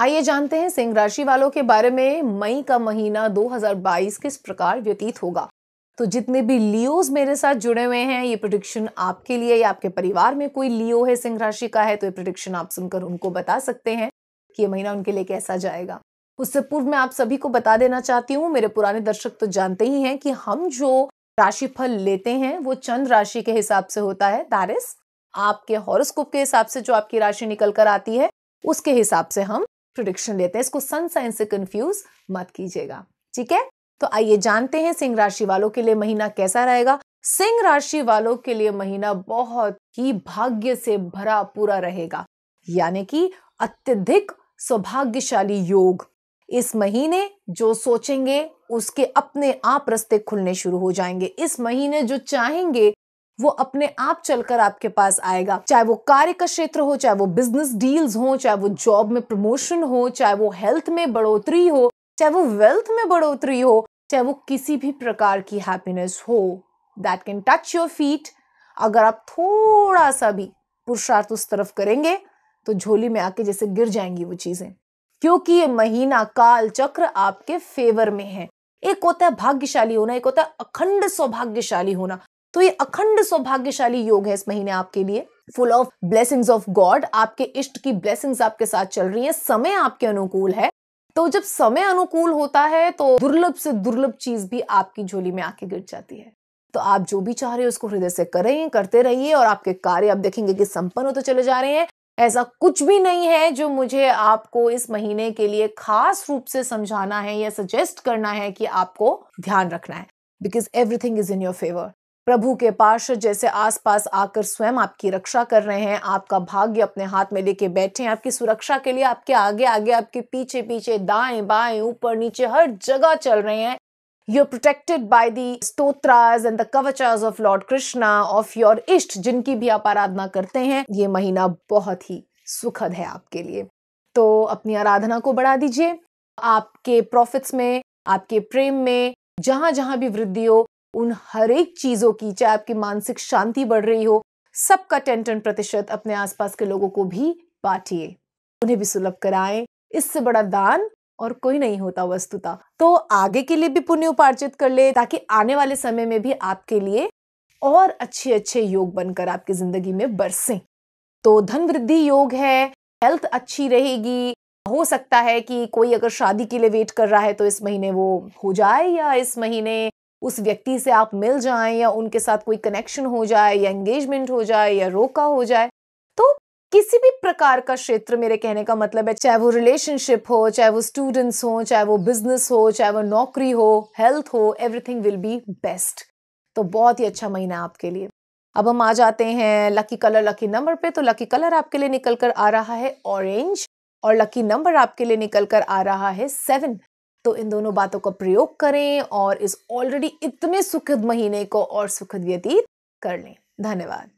आइए जानते हैं सिंह राशि वालों के बारे में मई का महीना 2022 किस प्रकार व्यतीत होगा तो जितने भी लियोज मेरे साथ जुड़े हुए हैं ये प्रोडिक्शन आपके लिए या आपके परिवार में कोई लियो है सिंह राशि का है तो ये प्रोडिक्शन आप सुनकर उनको बता सकते हैं कि ये महीना उनके लिए कैसा जाएगा उससे पूर्व मैं आप सभी को बता देना चाहती हूँ मेरे पुराने दर्शक तो जानते ही हैं कि हम जो राशिफल लेते हैं वो चंद्र राशि के हिसाब से होता है दारिस आपके हॉरोस्कोप के हिसाब से जो आपकी राशि निकल कर आती है उसके हिसाब से हम प्रोडिक्शन लेते हैं इसको सन साइन से कंफ्यूज मत कीजिएगा ठीक है तो आइए जानते हैं सिंह राशि वालों के लिए महीना कैसा रहेगा सिंह राशि वालों के लिए महीना बहुत ही भाग्य से भरा पूरा रहेगा यानी कि अत्यधिक सौभाग्यशाली योग इस महीने जो सोचेंगे उसके अपने आप रस्ते खुलने शुरू हो जाएंगे इस महीने जो चाहेंगे वो अपने आप चलकर आपके पास आएगा चाहे वो कार्य का क्षेत्र हो चाहे वो बिजनेस डील्स हो चाहे वो जॉब में प्रमोशन हो चाहे वो हेल्थ में बढ़ोतरी हो चाहे वो वेल्थ में बढ़ोतरी हो चाहे वो किसी भी प्रकार की हैप्पीनेस हो that can touch your feet अगर आप थोड़ा सा भी पुरुषार्थ उस तरफ करेंगे तो झोली में आके जैसे गिर जाएंगी वो चीजें क्योंकि ये महीना काल चक्र आपके फेवर में है एक होता है भाग्यशाली होना एक होता है अखंड सौभाग्यशाली होना तो ये अखंड सौभाग्यशाली योग है इस महीने आपके लिए full of blessings of God आपके इष्ट की ब्लेसिंग्स आपके साथ चल रही है समय आपके अनुकूल है तो जब समय अनुकूल होता है तो दुर्लभ से दुर्लभ चीज भी आपकी झोली में आके गिर जाती है तो आप जो भी चाह रहे हो उसको हृदय से करें करते रहिए और आपके कार्य आप देखेंगे कि संपन्न होते चले जा रहे हैं ऐसा कुछ भी नहीं है जो मुझे आपको इस महीने के लिए खास रूप से समझाना है या सजेस्ट करना है कि आपको ध्यान रखना है because everything is in your favour प्रभु के पार्श्व जैसे आसपास आकर स्वयं आपकी रक्षा कर रहे हैं आपका भाग्य अपने हाथ में लेके बैठे हैं आपकी सुरक्षा के लिए आपके आगे आगे आपके पीछे पीछे दाएं बाएं ऊपर नीचे हर जगह चल रहे हैं are protected by the stotras and the kavachas of Lord Krishna of your इष्ट जिनकी भी आप आराधना करते हैं ये महीना बहुत ही सुखद है आपके लिए तो अपनी आराधना को बढ़ा दीजिए आपके प्रॉफिट्स में आपके प्रेम में जहां जहां भी वृद्धि हो उन हर एक चीज़ों की चाहे आपकी मानसिक शांति बढ़ रही हो सबका टेन टेन प्रतिशत अपने आसपास के लोगों को भी बांटिए उन्हें भी सुलभ कराएं इससे बड़ा दान और कोई नहीं होता वस्तुता तो आगे के लिए भी पुण्य उपार्जित कर ले ताकि आने वाले समय में भी आपके लिए और अच्छे अच्छे योग बनकर आपकी जिंदगी में बरसें तो धन वृद्धि योग है हेल्थ अच्छी रहेगी हो सकता है कि कोई अगर शादी के लिए वेट कर रहा है तो इस महीने वो हो जाए या इस महीने उस व्यक्ति से आप मिल जाए या उनके साथ कोई कनेक्शन हो जाए या एंगेजमेंट हो जाए या रोका हो जाए तो किसी भी प्रकार का क्षेत्र मेरे कहने का मतलब है चाहे वो रिलेशनशिप हो चाहे वो स्टूडेंट्स हो चाहे वो बिजनेस हो चाहे वो नौकरी हो हेल्थ हो एवरीथिंग विल बी बेस्ट तो बहुत ही अच्छा महीना आपके लिए अब हम आ जाते हैं लकी कलर लकी नंबर पे तो लकी कलर आपके लिए निकल कर आ रहा है ऑरेंज और लकी नंबर आपके लिए निकल कर आ रहा है सेवन तो इन दोनों बातों का प्रयोग करें और इस ऑलरेडी इतने सुखद महीने को और सुखद व्यतीत कर लें धन्यवाद